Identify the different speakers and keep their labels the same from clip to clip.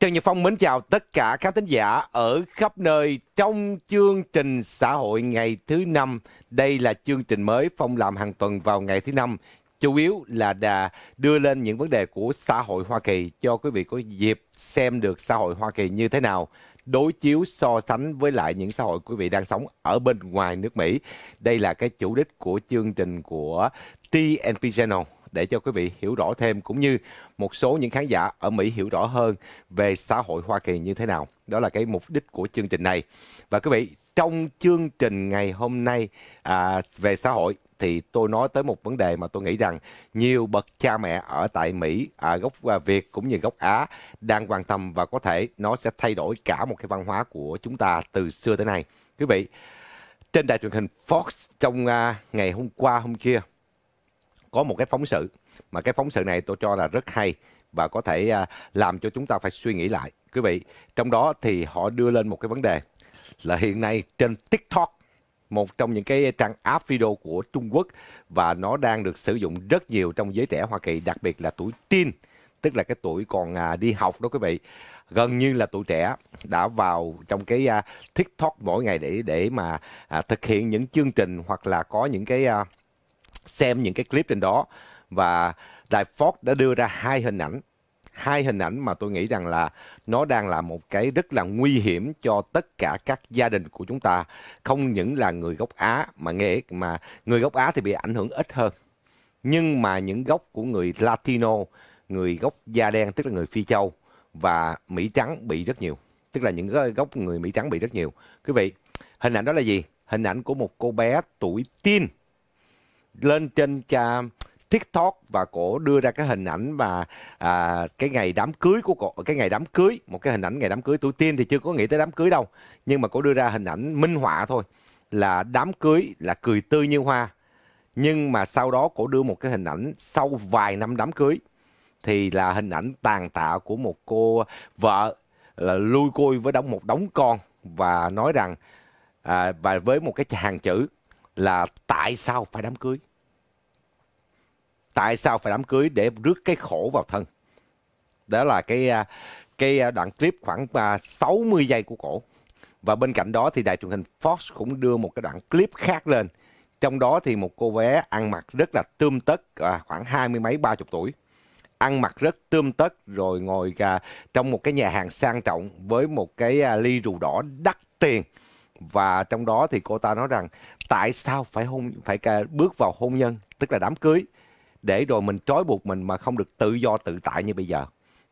Speaker 1: Trần Nhật Phong mến chào tất cả các thính giả ở khắp nơi trong chương trình xã hội ngày thứ năm. Đây là chương trình mới Phong làm hàng tuần vào ngày thứ năm. Chủ yếu là đà đưa lên những vấn đề của xã hội Hoa Kỳ cho quý vị có dịp xem được xã hội Hoa Kỳ như thế nào đối chiếu so sánh với lại những xã hội quý vị đang sống ở bên ngoài nước Mỹ. Đây là cái chủ đích của chương trình của TNP Channel để cho quý vị hiểu rõ thêm cũng như một số những khán giả ở Mỹ hiểu rõ hơn về xã hội Hoa Kỳ như thế nào. Đó là cái mục đích của chương trình này. Và quý vị, trong chương trình ngày hôm nay à, về xã hội thì tôi nói tới một vấn đề mà tôi nghĩ rằng nhiều bậc cha mẹ ở tại Mỹ, à, gốc à, Việt cũng như gốc Á đang quan tâm và có thể nó sẽ thay đổi cả một cái văn hóa của chúng ta từ xưa tới nay. Quý vị, trên đài truyền hình Fox trong à, ngày hôm qua hôm kia có một cái phóng sự mà cái phóng sự này tôi cho là rất hay và có thể à, làm cho chúng ta phải suy nghĩ lại quý vị trong đó thì họ đưa lên một cái vấn đề là hiện nay trên tiktok một trong những cái trang app video của trung quốc và nó đang được sử dụng rất nhiều trong giới trẻ hoa kỳ đặc biệt là tuổi teen tức là cái tuổi còn à, đi học đó quý vị gần như là tuổi trẻ đã vào trong cái à, tiktok mỗi ngày để để mà thực hiện những chương trình hoặc là có những cái xem những cái clip trên đó và Đài Fox đã đưa ra hai hình ảnh hai hình ảnh mà tôi nghĩ rằng là nó đang là một cái rất là nguy hiểm cho tất cả các gia đình của chúng ta không những là người gốc Á mà nghe mà người gốc Á thì bị ảnh hưởng ít hơn nhưng mà những gốc của người Latino người gốc da đen tức là người Phi Châu và Mỹ trắng bị rất nhiều tức là những gốc người Mỹ trắng bị rất nhiều quý vị hình ảnh đó là gì hình ảnh của một cô bé tuổi teen lên trên cha à, TikTok và cổ đưa ra cái hình ảnh và à, cái ngày đám cưới của cổ cái ngày đám cưới một cái hình ảnh ngày đám cưới tuổi tiên thì chưa có nghĩ tới đám cưới đâu nhưng mà cổ đưa ra hình ảnh minh họa thôi là đám cưới là cười tươi như hoa nhưng mà sau đó cổ đưa một cái hình ảnh sau vài năm đám cưới thì là hình ảnh tàn tạ của một cô vợ là lui côi với đóng một đống con và nói rằng à, và với một cái hàng chữ là tại sao phải đám cưới tại sao phải đám cưới để rước cái khổ vào thân đó là cái à, cái à, đoạn clip khoảng 60 à, giây của cổ và bên cạnh đó thì đài truyền hình Fox cũng đưa một cái đoạn clip khác lên trong đó thì một cô bé ăn mặc rất là tươm tất khoảng hai mươi mấy ba chục tuổi ăn mặc rất tươm tất rồi ngồi trong một cái nhà hàng sang trọng với một cái ly rượu đỏ đắt tiền và trong đó thì cô ta nói rằng tại sao phải hôn phải bước vào hôn nhân tức là đám cưới để rồi mình trói buộc mình mà không được tự do tự tại như bây giờ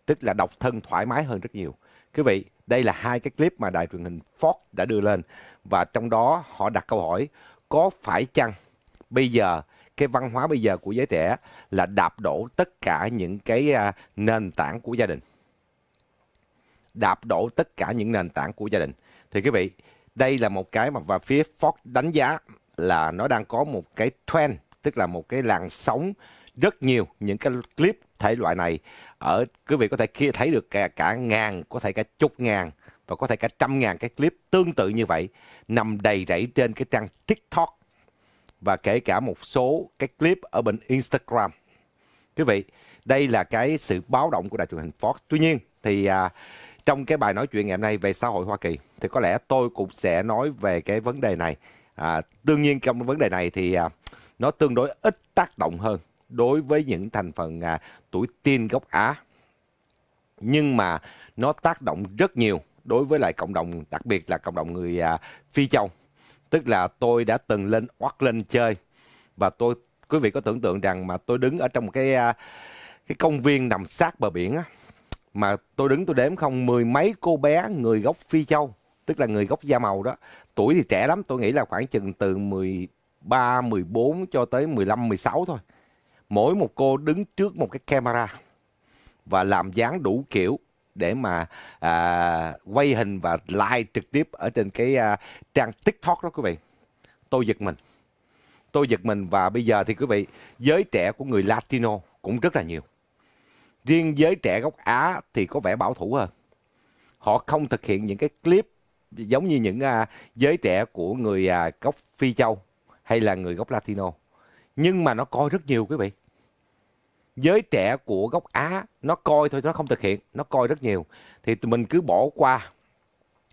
Speaker 1: tức là độc thân thoải mái hơn rất nhiều quý vị đây là hai cái clip mà đài truyền hình Fox đã đưa lên và trong đó họ đặt câu hỏi có phải chăng bây giờ cái văn hóa bây giờ của giới trẻ là đạp đổ tất cả những cái à, nền tảng của gia đình đạp đổ tất cả những nền tảng của gia đình thì quý vị đây là một cái mà và phía Fox đánh giá là nó đang có một cái trend tức là một cái làn sóng rất nhiều những cái clip thể loại này ở quý vị có thể kia thấy được cả, cả ngàn có thể cả chục ngàn và có thể cả trăm ngàn cái clip tương tự như vậy nằm đầy rẫy trên cái trang TikTok và kể cả một số cái clip ở bên Instagram. Quý vị, đây là cái sự báo động của đài truyền hình Fox. Tuy nhiên thì à, trong cái bài nói chuyện ngày hôm nay về xã hội Hoa Kỳ thì có lẽ tôi cũng sẽ nói về cái vấn đề này. À, đương nhiên trong vấn đề này thì à, nó tương đối ít tác động hơn đối với những thành phần à, tuổi teen gốc Á. Nhưng mà nó tác động rất nhiều đối với lại cộng đồng, đặc biệt là cộng đồng người à, Phi Châu. Tức là tôi đã từng lên oát lên chơi và tôi quý vị có tưởng tượng rằng mà tôi đứng ở trong cái à, cái công viên nằm sát bờ biển á mà tôi đứng tôi đếm không mười mấy cô bé người gốc Phi Châu, tức là người gốc da màu đó. Tuổi thì trẻ lắm, tôi nghĩ là khoảng chừng từ 10 13, 14 cho tới 15, 16 thôi mỗi một cô đứng trước một cái camera và làm dáng đủ kiểu để mà à, quay hình và like trực tiếp ở trên cái à, trang tiktok đó quý vị tôi giật mình tôi giật mình và bây giờ thì quý vị giới trẻ của người latino cũng rất là nhiều riêng giới trẻ gốc á thì có vẻ bảo thủ hơn họ không thực hiện những cái clip giống như những à, giới trẻ của người à, gốc phi châu hay là người gốc latino nhưng mà nó coi rất nhiều quý vị giới trẻ của gốc Á nó coi thôi nó không thực hiện nó coi rất nhiều thì mình cứ bỏ qua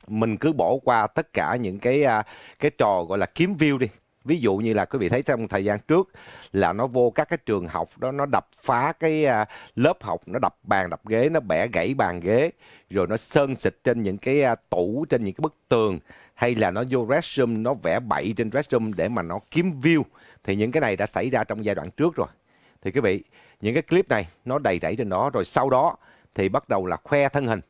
Speaker 1: mình cứ bỏ qua tất cả những cái à, cái trò gọi là kiếm view đi ví dụ như là quý vị thấy trong thời gian trước là nó vô các cái trường học đó nó đập phá cái à, lớp học nó đập bàn đập ghế nó bẻ gãy bàn ghế rồi nó sơn xịt trên những cái à, tủ trên những cái bức tường hay là nó vô restroom nó vẽ bậy trên restroom để mà nó kiếm view thì những cái này đã xảy ra trong giai đoạn trước rồi thì quý vị những cái clip này nó đầy rẫy trên đó rồi sau đó thì bắt đầu là khoe thân hình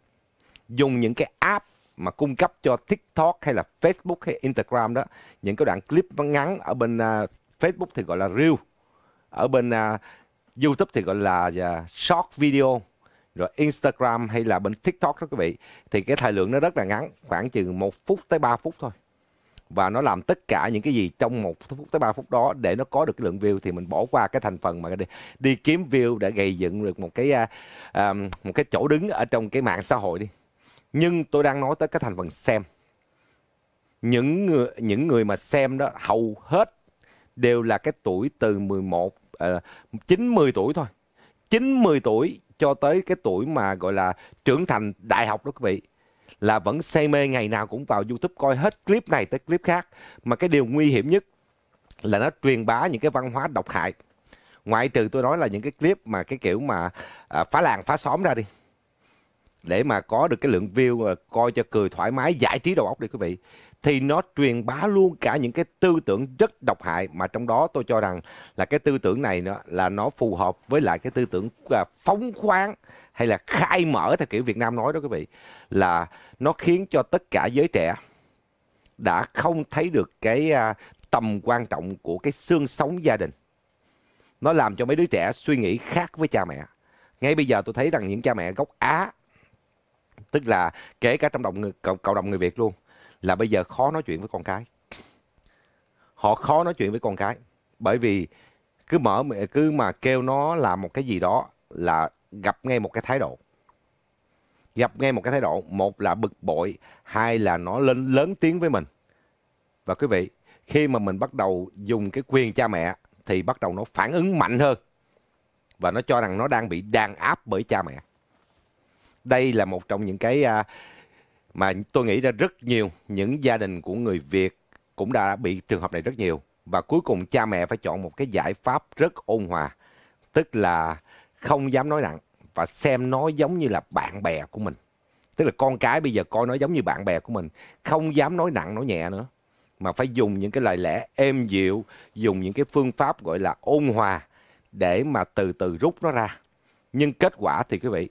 Speaker 1: dùng những cái app mà cung cấp cho TikTok hay là Facebook hay Instagram đó những cái đoạn clip ngắn ở bên uh, Facebook thì gọi là reel ở bên uh, YouTube thì gọi là uh, short video rồi Instagram hay là bên TikTok đó quý vị thì cái thời lượng nó rất là ngắn khoảng chừng 1 phút tới 3 phút thôi và nó làm tất cả những cái gì trong một phút tới ba phút đó để nó có được cái lượng view thì mình bỏ qua cái thành phần mà đi, đi kiếm view để gây dựng được một cái uh, một cái chỗ đứng ở trong cái mạng xã hội đi nhưng tôi đang nói tới cái thành phần xem những người những người mà xem đó hầu hết đều là cái tuổi từ 11 uh, 90 tuổi thôi 90 tuổi cho tới cái tuổi mà gọi là trưởng thành đại học đó quý vị là vẫn say mê ngày nào cũng vào YouTube coi hết clip này tới clip khác. Mà cái điều nguy hiểm nhất là nó truyền bá những cái văn hóa độc hại. Ngoại trừ tôi nói là những cái clip mà cái kiểu mà à, phá làng phá xóm ra đi. Để mà có được cái lượng view à, coi cho cười thoải mái giải trí đầu óc đi quý vị thì nó truyền bá luôn cả những cái tư tưởng rất độc hại mà trong đó tôi cho rằng là cái tư tưởng này nữa là nó phù hợp với lại cái tư tưởng à, phóng khoáng hay là khai mở theo kiểu Việt Nam nói đó quý vị là nó khiến cho tất cả giới trẻ đã không thấy được cái à, tầm quan trọng của cái xương sống gia đình nó làm cho mấy đứa trẻ suy nghĩ khác với cha mẹ ngay bây giờ tôi thấy rằng những cha mẹ gốc Á tức là kể cả trong đồng cộng, cộng đồng người Việt luôn là bây giờ khó nói chuyện với con cái họ khó nói chuyện với con cái bởi vì cứ mở cứ mà kêu nó làm một cái gì đó là gặp ngay một cái thái độ gặp ngay một cái thái độ một là bực bội hai là nó lên lớn tiếng với mình và quý vị khi mà mình bắt đầu dùng cái quyền cha mẹ thì bắt đầu nó phản ứng mạnh hơn và nó cho rằng nó đang bị đàn áp bởi cha mẹ đây là một trong những cái à, mà tôi nghĩ ra rất nhiều những gia đình của người Việt cũng đã bị trường hợp này rất nhiều và cuối cùng cha mẹ phải chọn một cái giải pháp rất ôn hòa tức là không dám nói nặng và xem nó giống như là bạn bè của mình tức là con cái bây giờ coi nó giống như bạn bè của mình không dám nói nặng nói nhẹ nữa mà phải dùng những cái lời lẽ êm dịu dùng những cái phương pháp gọi là ôn hòa để mà từ từ rút nó ra nhưng kết quả thì quý vị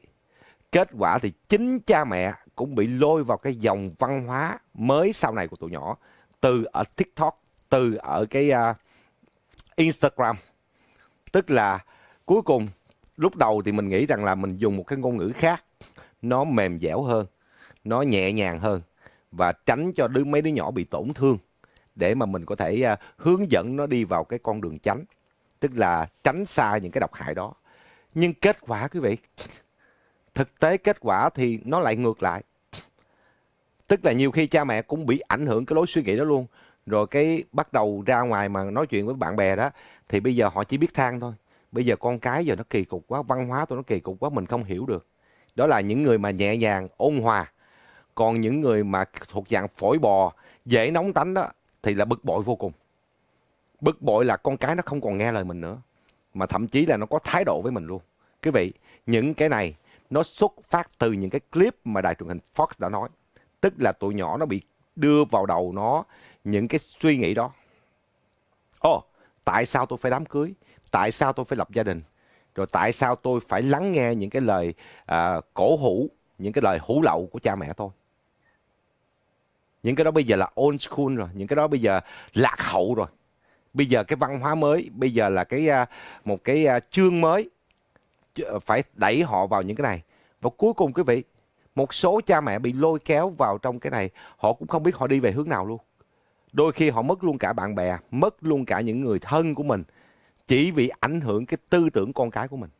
Speaker 1: kết quả thì chính cha mẹ cũng bị lôi vào cái dòng văn hóa mới sau này của tụi nhỏ từ ở tiktok từ ở cái uh, instagram tức là cuối cùng lúc đầu thì mình nghĩ rằng là mình dùng một cái ngôn ngữ khác nó mềm dẻo hơn nó nhẹ nhàng hơn và tránh cho đứa mấy đứa nhỏ bị tổn thương để mà mình có thể uh, hướng dẫn nó đi vào cái con đường tránh tức là tránh xa những cái độc hại đó nhưng kết quả quý vị thực tế kết quả thì nó lại ngược lại tức là nhiều khi cha mẹ cũng bị ảnh hưởng cái lối suy nghĩ đó luôn rồi cái bắt đầu ra ngoài mà nói chuyện với bạn bè đó thì bây giờ họ chỉ biết than thôi bây giờ con cái giờ nó kỳ cục quá văn hóa tụi nó kỳ cục quá mình không hiểu được đó là những người mà nhẹ nhàng ôn hòa còn những người mà thuộc dạng phổi bò dễ nóng tánh đó thì là bực bội vô cùng bực bội là con cái nó không còn nghe lời mình nữa mà thậm chí là nó có thái độ với mình luôn quý vị những cái này nó xuất phát từ những cái clip mà đài truyền hình Fox đã nói Tức là tụi nhỏ nó bị đưa vào đầu nó những cái suy nghĩ đó. Ồ, oh, tại sao tôi phải đám cưới? Tại sao tôi phải lập gia đình? Rồi tại sao tôi phải lắng nghe những cái lời à, cổ hủ, những cái lời hủ lậu của cha mẹ tôi? Những cái đó bây giờ là old school rồi, những cái đó bây giờ lạc hậu rồi. Bây giờ cái văn hóa mới, bây giờ là cái à, một cái à, chương mới à, phải đẩy họ vào những cái này. Và cuối cùng quý vị, một số cha mẹ bị lôi kéo vào trong cái này họ cũng không biết họ đi về hướng nào luôn đôi khi họ mất luôn cả bạn bè mất luôn cả những người thân của mình chỉ vì ảnh hưởng cái tư tưởng con cái của mình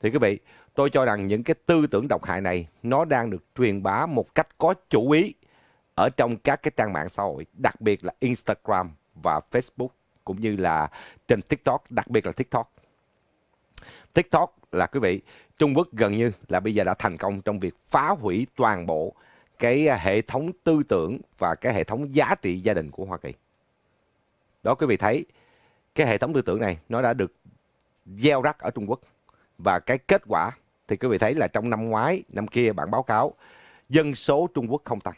Speaker 1: thì quý vị tôi cho rằng những cái tư tưởng độc hại này nó đang được truyền bá một cách có chủ ý ở trong các cái trang mạng xã hội đặc biệt là Instagram và Facebook cũng như là trên TikTok đặc biệt là TikTok TikTok là quý vị Trung Quốc gần như là bây giờ đã thành công trong việc phá hủy toàn bộ cái à, hệ thống tư tưởng và cái hệ thống giá trị gia đình của Hoa Kỳ. Đó quý vị thấy, cái hệ thống tư tưởng này nó đã được gieo rắc ở Trung Quốc và cái kết quả thì quý vị thấy là trong năm ngoái, năm kia bản báo cáo dân số Trung Quốc không tăng.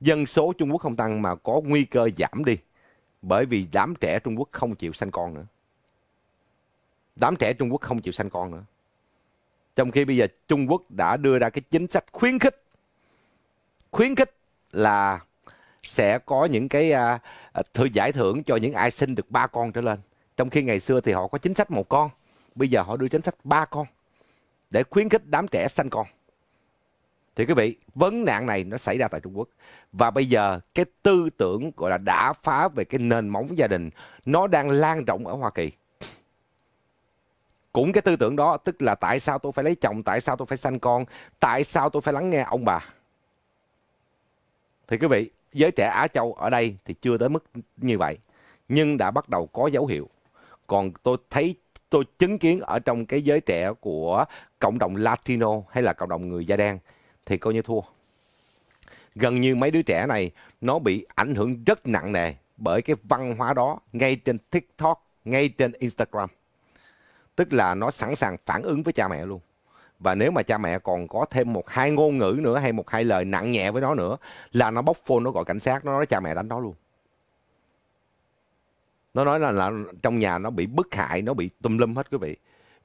Speaker 1: Dân số Trung Quốc không tăng mà có nguy cơ giảm đi bởi vì đám trẻ Trung Quốc không chịu sanh con nữa đám trẻ Trung Quốc không chịu sanh con nữa. Trong khi bây giờ Trung Quốc đã đưa ra cái chính sách khuyến khích, khuyến khích là sẽ có những cái à, à thư giải thưởng cho những ai sinh được ba con trở lên. Trong khi ngày xưa thì họ có chính sách một con, bây giờ họ đưa chính sách ba con để khuyến khích đám trẻ sanh con. Thì quý vị, vấn nạn này nó xảy ra tại Trung Quốc. Và bây giờ cái tư tưởng gọi là đã phá về cái nền móng gia đình nó đang lan rộng ở Hoa Kỳ cũng cái tư tưởng đó tức là tại sao tôi phải lấy chồng tại sao tôi phải sanh con tại sao tôi phải lắng nghe ông bà thì quý vị giới trẻ á châu ở đây thì chưa tới mức như vậy nhưng đã bắt đầu có dấu hiệu còn tôi thấy tôi chứng kiến ở trong cái giới trẻ của cộng đồng latino hay là cộng đồng người da đen thì coi như thua gần như mấy đứa trẻ này nó bị ảnh hưởng rất nặng nề bởi cái văn hóa đó ngay trên tiktok ngay trên instagram tức là nó sẵn sàng phản ứng với cha mẹ luôn và nếu mà cha mẹ còn có thêm một hai ngôn ngữ nữa hay một hai lời nặng nhẹ với nó nữa là nó bóc phone nó gọi cảnh sát nó nói cha mẹ đánh nó luôn nó nói là, là trong nhà nó bị bức hại nó bị tùm lum hết quý vị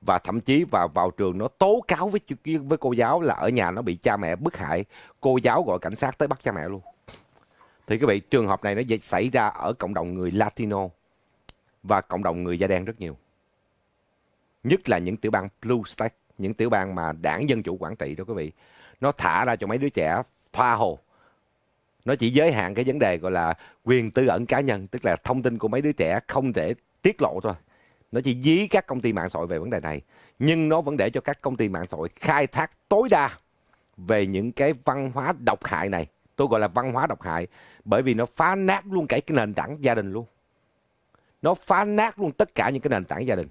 Speaker 1: và thậm chí vào vào trường nó tố cáo với với cô giáo là ở nhà nó bị cha mẹ bức hại cô giáo gọi cảnh sát tới bắt cha mẹ luôn thì quý vị trường hợp này nó xảy ra ở cộng đồng người Latino và cộng đồng người da đen rất nhiều nhất là những tiểu bang blue state những tiểu bang mà đảng dân chủ quản trị đó quý vị nó thả ra cho mấy đứa trẻ tha hồ nó chỉ giới hạn cái vấn đề gọi là quyền tư ẩn cá nhân tức là thông tin của mấy đứa trẻ không thể tiết lộ thôi nó chỉ dí các công ty mạng xã hội về vấn đề này nhưng nó vẫn để cho các công ty mạng xã hội khai thác tối đa về những cái văn hóa độc hại này tôi gọi là văn hóa độc hại bởi vì nó phá nát luôn cả cái nền tảng gia đình luôn nó phá nát luôn tất cả những cái nền tảng gia đình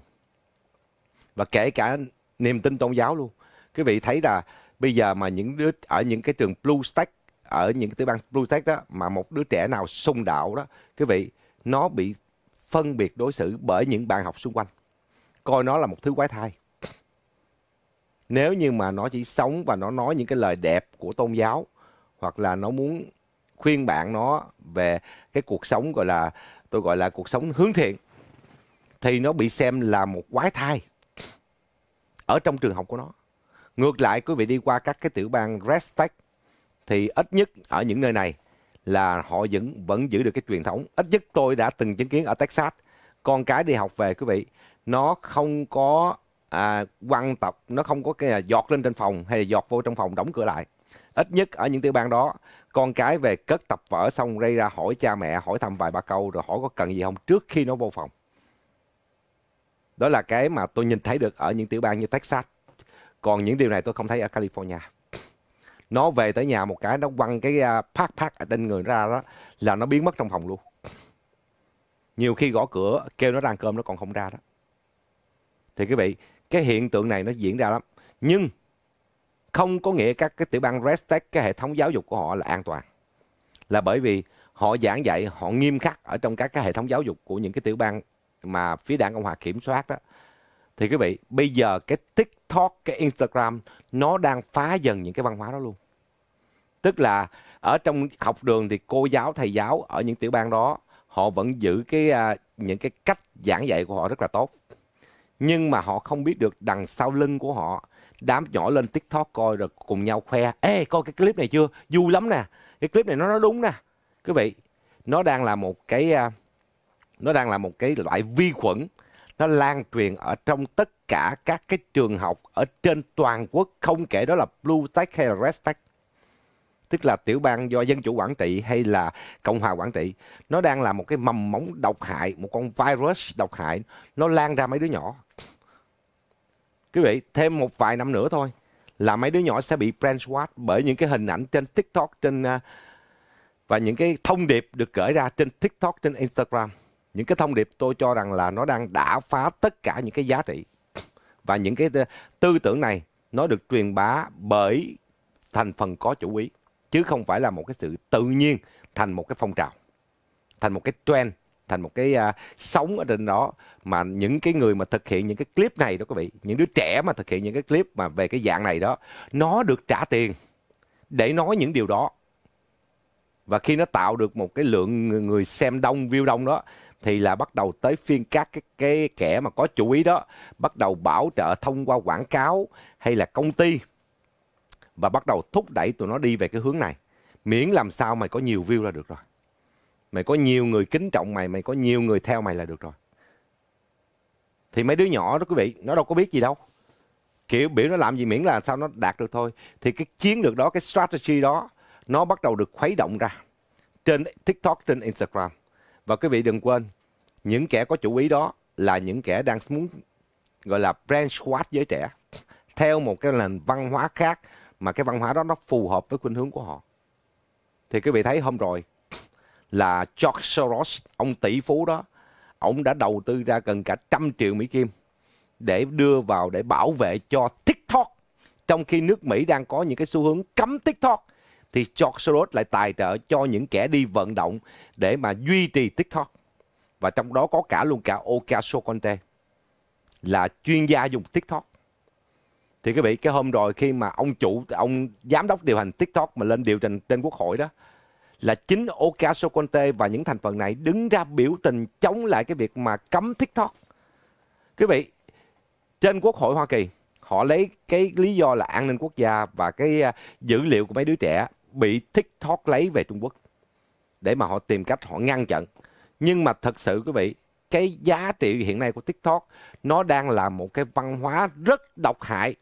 Speaker 1: và kể cả niềm tin tôn giáo luôn quý vị thấy là bây giờ mà những đứa ở những cái trường blue stack ở những cái tiểu bang blue stack đó mà một đứa trẻ nào xung đạo đó quý vị nó bị phân biệt đối xử bởi những bạn học xung quanh coi nó là một thứ quái thai nếu như mà nó chỉ sống và nó nói những cái lời đẹp của tôn giáo hoặc là nó muốn khuyên bạn nó về cái cuộc sống gọi là tôi gọi là cuộc sống hướng thiện thì nó bị xem là một quái thai ở trong trường học của nó ngược lại quý vị đi qua các cái tiểu bang Red State thì ít nhất ở những nơi này là họ vẫn vẫn giữ được cái truyền thống ít nhất tôi đã từng chứng kiến ở Texas con cái đi học về quý vị nó không có à, quan tập nó không có cái giọt lên trên phòng hay giọt vô trong phòng đóng cửa lại ít nhất ở những tiểu bang đó con cái về cất tập vở xong gây ra hỏi cha mẹ hỏi thăm vài ba câu rồi hỏi có cần gì không trước khi nó vô phòng đó là cái mà tôi nhìn thấy được ở những tiểu bang như Texas còn những điều này tôi không thấy ở California nó về tới nhà một cái nó quăng cái à, phát phát ở trên người nó ra đó là nó biến mất trong phòng luôn nhiều khi gõ cửa kêu nó ra ăn cơm nó còn không ra đó thì quý vị cái hiện tượng này nó diễn ra lắm nhưng không có nghĩa các cái tiểu bang Restec cái hệ thống giáo dục của họ là an toàn là bởi vì họ giảng dạy họ nghiêm khắc ở trong các cái hệ thống giáo dục của những cái tiểu bang mà phía đảng Cộng hòa kiểm soát đó thì quý vị bây giờ cái TikTok cái Instagram nó đang phá dần những cái văn hóa đó luôn tức là ở trong học đường thì cô giáo thầy giáo ở những tiểu bang đó họ vẫn giữ cái à, những cái cách giảng dạy của họ rất là tốt nhưng mà họ không biết được đằng sau lưng của họ đám nhỏ lên tiktok coi rồi cùng nhau khoe ê coi cái clip này chưa vui lắm nè cái clip này nó nó đúng nè quý vị nó đang là một cái à, nó đang là một cái loại vi khuẩn nó lan truyền ở trong tất cả các cái trường học ở trên toàn quốc không kể đó là blue tech hay là red tech tức là tiểu bang do dân chủ quản trị hay là cộng hòa quản trị nó đang là một cái mầm móng độc hại một con virus độc hại nó lan ra mấy đứa nhỏ quý vị thêm một vài năm nữa thôi là mấy đứa nhỏ sẽ bị brainwashed bởi những cái hình ảnh trên tiktok trên à, và những cái thông điệp được gửi ra trên tiktok trên instagram những cái thông điệp tôi cho rằng là nó đang đã phá tất cả những cái giá trị và những cái ờ, tư tưởng này nó được truyền bá bởi thành phần có chủ ý chứ không phải là một cái sự tự nhiên thành một cái phong trào thành một cái trend thành một cái uh, sống ở trên đó mà những cái người mà thực hiện những cái clip này đó quý vị những đứa trẻ mà thực hiện những cái clip mà về cái dạng này đó nó được trả tiền để nói những điều đó và khi nó tạo được một cái lượng người xem đông view đông đó thì là bắt đầu tới phiên các cái, cái kẻ mà có chủ ý đó bắt đầu bảo trợ thông qua quảng cáo hay là công ty và bắt đầu thúc đẩy tụi nó đi về cái hướng này miễn làm sao mày có nhiều view là được rồi mày có nhiều người kính trọng mày mày có nhiều người theo mày là được rồi thì mấy đứa nhỏ đó quý vị nó đâu có biết gì đâu kiểu biểu nó làm gì miễn là sao nó đạt được thôi thì cái chiến lược đó cái strategy đó nó bắt đầu được khuấy động ra trên tiktok trên instagram và quý vị đừng quên, những kẻ có chủ ý đó là những kẻ đang muốn gọi là brainwash giới trẻ theo một cái nền văn hóa khác mà cái văn hóa đó nó phù hợp với khuynh hướng của họ. Thì quý vị thấy hôm rồi là George Soros, ông tỷ phú đó, ông đã đầu tư ra gần cả trăm triệu Mỹ Kim để đưa vào để bảo vệ cho TikTok trong khi nước Mỹ đang có những cái xu hướng cấm TikTok thì George Soros lại tài trợ cho những kẻ đi vận động để mà duy trì TikTok. Và trong đó có cả luôn cả ocasio Conte là chuyên gia dùng TikTok. Thì quý vị, cái hôm rồi khi mà ông chủ, ông giám đốc điều hành TikTok mà lên điều trình trên quốc hội đó, là chính ocasio Conte và những thành phần này đứng ra biểu tình chống lại cái việc mà cấm TikTok. Quý vị, trên Quốc hội Hoa Kỳ, họ lấy cái lý do là an ninh quốc gia và cái à, dữ liệu của mấy đứa trẻ bị TikTok lấy về Trung Quốc để mà họ tìm cách họ ngăn chặn. Nhưng mà thật sự quý vị, cái giá trị hiện nay của TikTok nó đang là một cái văn hóa rất độc hại.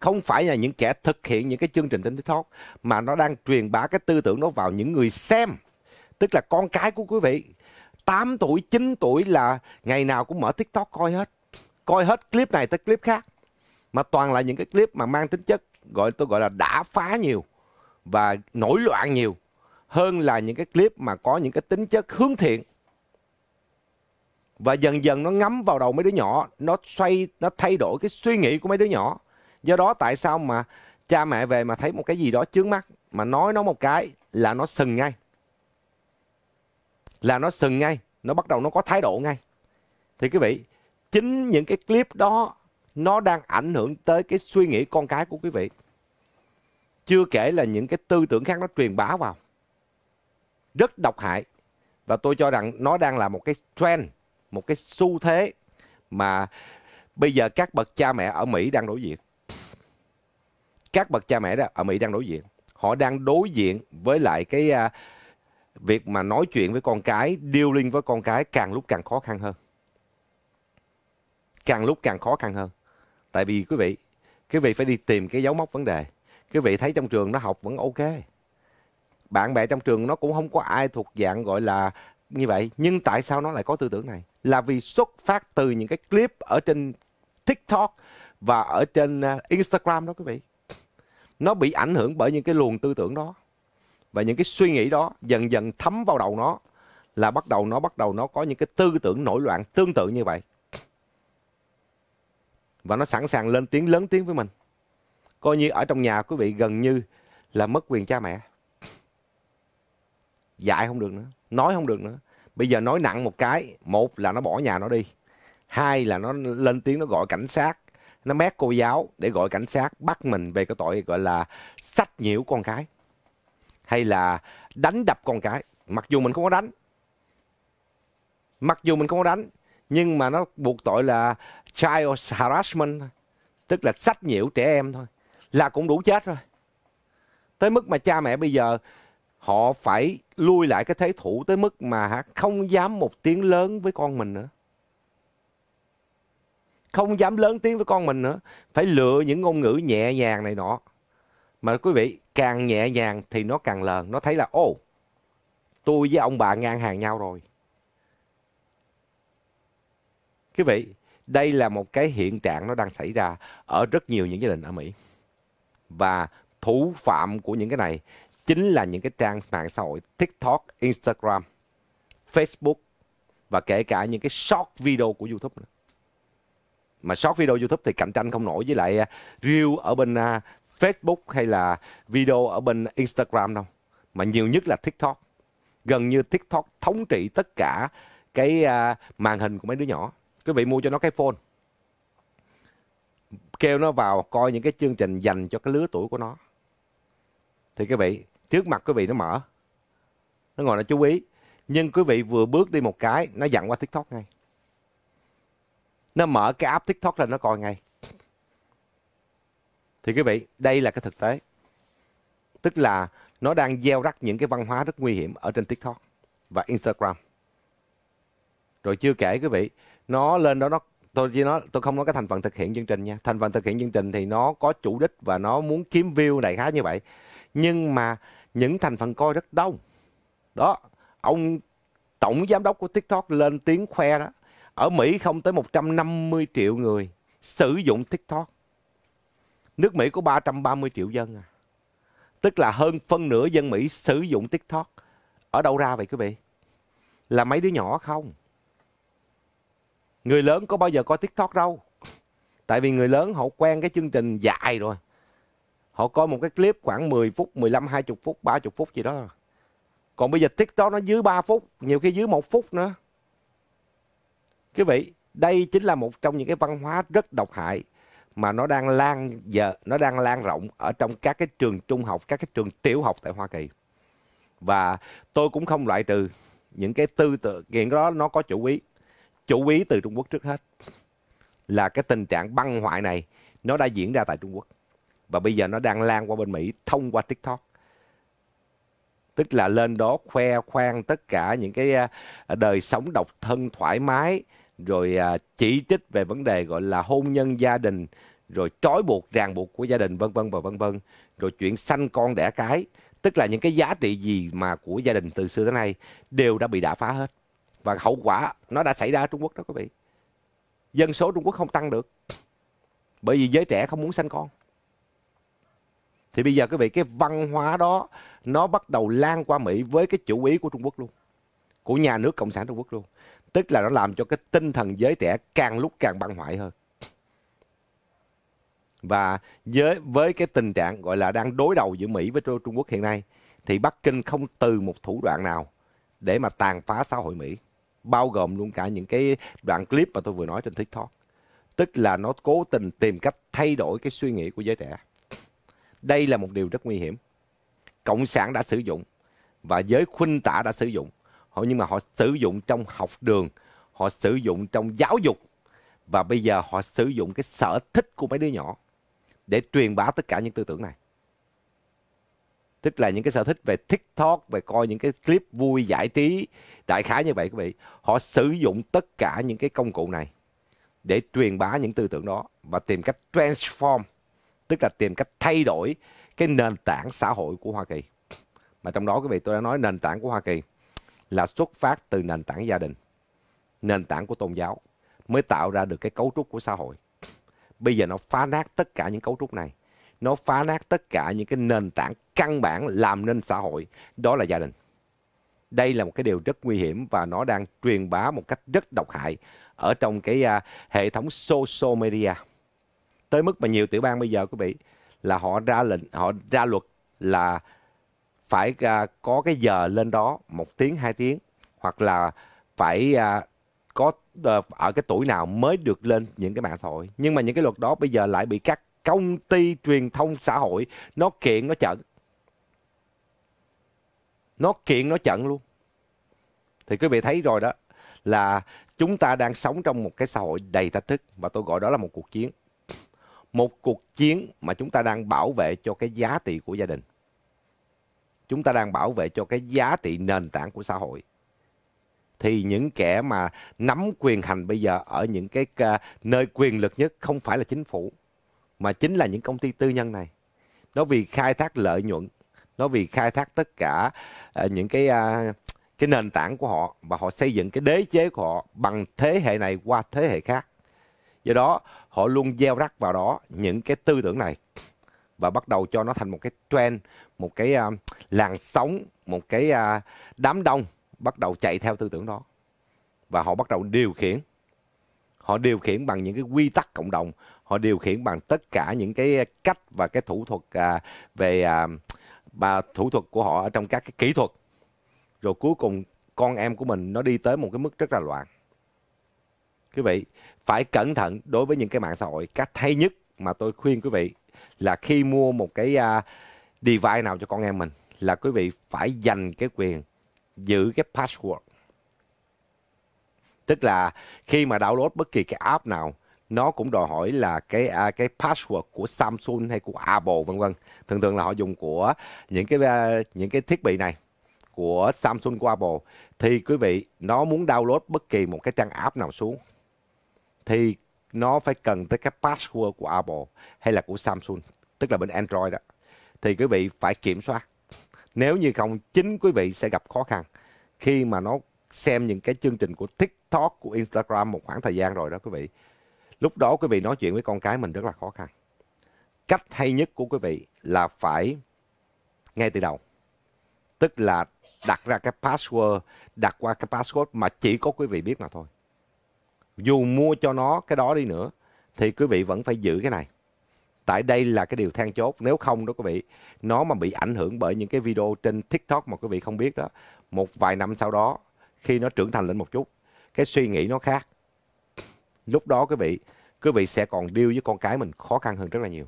Speaker 1: Không phải là những kẻ thực hiện những cái chương trình trên TikTok mà nó đang truyền bá cái tư tưởng nó vào những người xem, tức là con cái của quý vị. 8 tuổi, 9 tuổi là ngày nào cũng mở TikTok coi hết. Coi hết clip này tới clip khác. Mà toàn là những cái clip mà mang tính chất gọi tôi gọi là đã phá nhiều và nổi loạn nhiều hơn là những cái clip mà có những cái tính chất hướng thiện và dần dần nó ngấm vào đầu mấy đứa nhỏ nó xoay nó thay đổi cái suy nghĩ của mấy đứa nhỏ do đó tại sao mà cha mẹ về mà thấy một cái gì đó trước mắt mà nói nó một cái là nó sừng ngay là nó sừng ngay nó bắt đầu nó có thái độ ngay thì quý vị chính những cái clip đó nó đang ảnh hưởng tới cái suy nghĩ con cái của quý vị chưa kể là những cái tư tưởng khác nó truyền bá vào. Rất độc hại. Và tôi cho rằng nó đang là một cái trend, một cái xu thế mà bây giờ các bậc cha mẹ ở Mỹ đang đối diện. Các bậc cha mẹ đó ở Mỹ đang đối diện. Họ đang đối diện với lại cái uh, việc mà nói chuyện với con cái, điêu linh với con cái càng lúc càng khó khăn hơn. Càng lúc càng khó khăn hơn. Tại vì quý vị, quý vị phải đi tìm cái dấu mốc vấn đề quý vị thấy trong trường nó học vẫn ok bạn bè trong trường nó cũng không có ai thuộc dạng gọi là như vậy nhưng tại sao nó lại có tư tưởng này là vì xuất phát từ những cái clip ở trên tiktok và ở trên à, instagram đó quý vị nó bị ảnh hưởng bởi những cái luồng tư tưởng đó và những cái suy nghĩ đó dần dần thấm vào đầu nó là bắt đầu nó bắt đầu nó có những cái tư tưởng nổi loạn tương tự như vậy và nó sẵn sàng lên tiếng lớn tiếng với mình coi như ở trong nhà quý vị gần như là mất quyền cha mẹ dạy không được nữa nói không được nữa bây giờ nói nặng một cái một là nó bỏ nhà nó đi hai là nó lên tiếng nó gọi cảnh sát nó mét cô giáo để gọi cảnh sát bắt mình về cái tội gọi là sách nhiễu con cái hay là đánh đập con cái mặc dù mình không có đánh mặc dù mình không có đánh nhưng mà nó buộc tội là child harassment tức là sách nhiễu trẻ em thôi là cũng đủ chết rồi. Tới mức mà cha mẹ bây giờ họ phải lui lại cái thế thủ tới mức mà không dám một tiếng lớn với con mình nữa. Không dám lớn tiếng với con mình nữa. Phải lựa những ngôn ngữ nhẹ nhàng này nọ. Mà quý vị, càng nhẹ nhàng thì nó càng lờn. Nó thấy là, ô, tôi với ông bà ngang hàng nhau rồi. Quý vị, đây là một cái hiện trạng nó đang xảy ra ở rất nhiều những gia đình ở Mỹ và thủ phạm của những cái này chính là những cái trang mạng xã hội TikTok, Instagram, Facebook và kể cả những cái short video của YouTube nữa. Mà short video YouTube thì cạnh tranh không nổi với lại à, reel ở bên à, Facebook hay là video ở bên Instagram đâu. Mà nhiều nhất là TikTok. Gần như TikTok thống trị tất cả cái à, màn hình của mấy đứa nhỏ. Quý vị mua cho nó cái phone kêu nó vào coi những cái chương trình dành cho cái lứa tuổi của nó thì quý vị trước mặt quý vị nó mở nó ngồi nó chú ý nhưng quý vị vừa bước đi một cái nó dặn qua tiktok ngay nó mở cái app tiktok lên nó coi ngay thì quý vị đây là cái thực tế tức là nó đang gieo rắc những cái văn hóa rất nguy hiểm ở trên tiktok và instagram rồi chưa kể quý vị nó lên đó nó tôi chỉ nói tôi không nói cái thành phần thực hiện chương trình nha thành phần thực hiện chương trình thì nó có chủ đích và nó muốn kiếm view đại khái như vậy nhưng mà những thành phần coi rất đông đó ông tổng giám đốc của tiktok lên tiếng khoe đó ở mỹ không tới 150 triệu người sử dụng tiktok nước mỹ có 330 triệu dân à tức là hơn phân nửa dân mỹ sử dụng tiktok ở đâu ra vậy quý vị là mấy đứa nhỏ không người lớn có bao giờ coi tiktok đâu tại vì người lớn họ quen cái chương trình dài rồi họ coi một cái clip khoảng 10 phút 15 20 phút 30 phút gì đó còn bây giờ tiktok nó dưới 3 phút nhiều khi dưới 1 phút nữa quý vị đây chính là một trong những cái văn hóa rất độc hại mà nó đang lan giờ nó đang lan rộng ở trong các cái trường trung học các cái trường tiểu học tại Hoa Kỳ và tôi cũng không loại trừ những cái tư tưởng hiện đó nó có chủ ý chủ ý từ Trung Quốc trước hết là cái tình trạng băng hoại này nó đã diễn ra tại Trung Quốc và bây giờ nó đang lan qua bên Mỹ thông qua TikTok tức là lên đó khoe khoang tất cả những cái à, đời sống độc thân thoải mái rồi à, chỉ trích về vấn đề gọi là hôn nhân gia đình rồi trói buộc ràng buộc của gia đình vân vân và vân vân rồi chuyện sanh con đẻ cái tức là những cái giá trị gì mà của gia đình từ xưa tới nay đều đã bị đả phá hết và hậu quả nó đã xảy ra ở Trung Quốc đó quý vị dân số Trung Quốc không tăng được bởi vì giới trẻ không muốn sanh con thì bây giờ quý vị cái văn hóa đó nó bắt đầu lan qua Mỹ với cái chủ ý của Trung Quốc luôn của nhà nước cộng sản Trung Quốc luôn tức là nó làm cho cái tinh thần giới trẻ càng lúc càng băng hoại hơn và với với cái tình trạng gọi là đang đối đầu giữa Mỹ với Trung Quốc hiện nay thì Bắc Kinh không từ một thủ đoạn nào để mà tàn phá xã hội Mỹ bao gồm luôn cả những cái đoạn clip mà tôi vừa nói trên tiktok tức là nó cố tình tìm cách thay đổi cái suy nghĩ của giới trẻ đây là một điều rất nguy hiểm cộng sản đã sử dụng và giới khuynh tả đã sử dụng họ nhưng mà họ sử dụng trong học đường họ sử dụng trong giáo dục và bây giờ họ sử dụng cái sở thích của mấy đứa nhỏ để truyền bá tất cả những tư tưởng này tức là những cái sở thích về tiktok về coi những cái clip vui giải trí đại khái như vậy quý vị họ sử dụng tất cả những cái công cụ này để truyền bá những tư tưởng đó và tìm cách transform tức là tìm cách thay đổi cái nền tảng xã hội của hoa kỳ mà trong đó quý vị tôi đã nói nền tảng của hoa kỳ là xuất phát từ nền tảng gia đình nền tảng của tôn giáo mới tạo ra được cái cấu trúc của xã hội bây giờ nó phá nát tất cả những cấu trúc này nó phá nát tất cả những cái nền tảng căn bản làm nên xã hội đó là gia đình đây là một cái điều rất nguy hiểm và nó đang truyền bá một cách rất độc hại ở trong cái uh, hệ thống social media tới mức mà nhiều tiểu bang bây giờ quý vị là họ ra lệnh họ ra luật là phải uh, có cái giờ lên đó một tiếng hai tiếng hoặc là phải uh, có uh, ở cái tuổi nào mới được lên những cái mạng xã hội nhưng mà những cái luật đó bây giờ lại bị cắt công ty truyền thông xã hội nó kiện nó chận nó kiện nó chận luôn thì quý vị thấy rồi đó là chúng ta đang sống trong một cái xã hội đầy thách thức và tôi gọi đó là một cuộc chiến một cuộc chiến mà chúng ta đang bảo vệ cho cái giá trị của gia đình chúng ta đang bảo vệ cho cái giá trị nền tảng của xã hội thì những kẻ mà nắm quyền hành bây giờ ở những cái à, nơi quyền lực nhất không phải là chính phủ mà chính là những công ty tư nhân này nó vì khai thác lợi nhuận nó vì khai thác tất cả uh, những cái uh, cái nền tảng của họ và họ xây dựng cái đế chế của họ bằng thế hệ này qua thế hệ khác do đó họ luôn gieo rắc vào đó những cái tư tưởng này và bắt đầu cho nó thành một cái trend một cái uh, làn sóng một cái uh, đám đông bắt đầu chạy theo tư tưởng đó và họ bắt đầu điều khiển họ điều khiển bằng những cái quy tắc cộng đồng họ điều khiển bằng tất cả những cái cách và cái thủ thuật à, về à, và thủ thuật của họ ở trong các cái kỹ thuật rồi cuối cùng con em của mình nó đi tới một cái mức rất là loạn quý vị phải cẩn thận đối với những cái mạng xã hội cách hay nhất mà tôi khuyên quý vị là khi mua một cái uh, device nào cho con em mình là quý vị phải dành cái quyền giữ cái password tức là khi mà download bất kỳ cái app nào nó cũng đòi hỏi là cái à, cái password của Samsung hay của Apple vân vân thường thường là họ dùng của những cái à, những cái thiết bị này của Samsung của Apple thì quý vị nó muốn download bất kỳ một cái trang app nào xuống thì nó phải cần tới cái password của Apple hay là của Samsung tức là bên Android đó thì quý vị phải kiểm soát nếu như không chính quý vị sẽ gặp khó khăn khi mà nó xem những cái chương trình của TikTok của Instagram một khoảng thời gian rồi đó quý vị Lúc đó quý vị nói chuyện với con cái mình rất là khó khăn. Cách hay nhất của quý vị là phải ngay từ đầu. Tức là đặt ra cái password, đặt qua cái password mà chỉ có quý vị biết mà thôi. Dù mua cho nó cái đó đi nữa, thì quý vị vẫn phải giữ cái này. Tại đây là cái điều than chốt. Nếu không đó quý vị, nó mà bị ảnh hưởng bởi những cái video trên TikTok mà quý vị không biết đó. Một vài năm sau đó, khi nó trưởng thành lên một chút, cái suy nghĩ nó khác lúc đó quý vị quý vị sẽ còn điêu với con cái mình khó khăn hơn rất là nhiều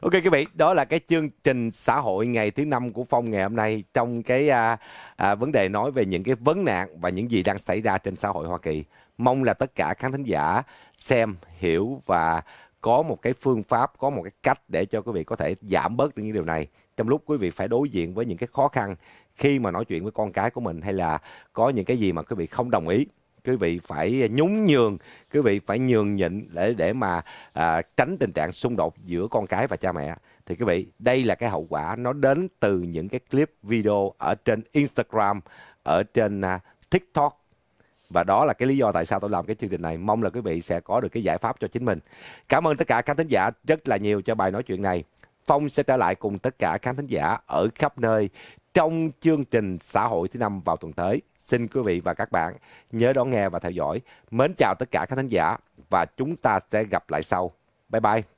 Speaker 1: Ok quý vị, đó là cái chương trình xã hội ngày thứ năm của Phong ngày hôm nay trong cái à, à, vấn đề nói về những cái vấn nạn và những gì đang xảy ra trên xã hội Hoa Kỳ. Mong là tất cả khán thính giả xem, hiểu và có một cái phương pháp, có một cái cách để cho quý vị có thể giảm bớt những điều này trong lúc quý vị phải đối diện với những cái khó khăn khi mà nói chuyện với con cái của mình hay là có những cái gì mà quý vị không đồng ý quý vị phải nhún nhường quý vị phải nhường nhịn để để mà à, tránh tình trạng xung đột giữa con cái và cha mẹ thì quý vị đây là cái hậu quả nó đến từ những cái clip video ở trên Instagram ở trên uh, TikTok và đó là cái lý do tại sao tôi làm cái chương trình này mong là quý vị sẽ có được cái giải pháp cho chính mình cảm ơn tất cả các thính giả rất là nhiều cho bài nói chuyện này phong sẽ trở lại cùng tất cả khán thính giả ở khắp nơi trong chương trình xã hội thứ năm vào tuần tới Xin quý vị và các bạn nhớ đón nghe và theo dõi. Mến chào tất cả các thính giả và chúng ta sẽ gặp lại sau. Bye bye.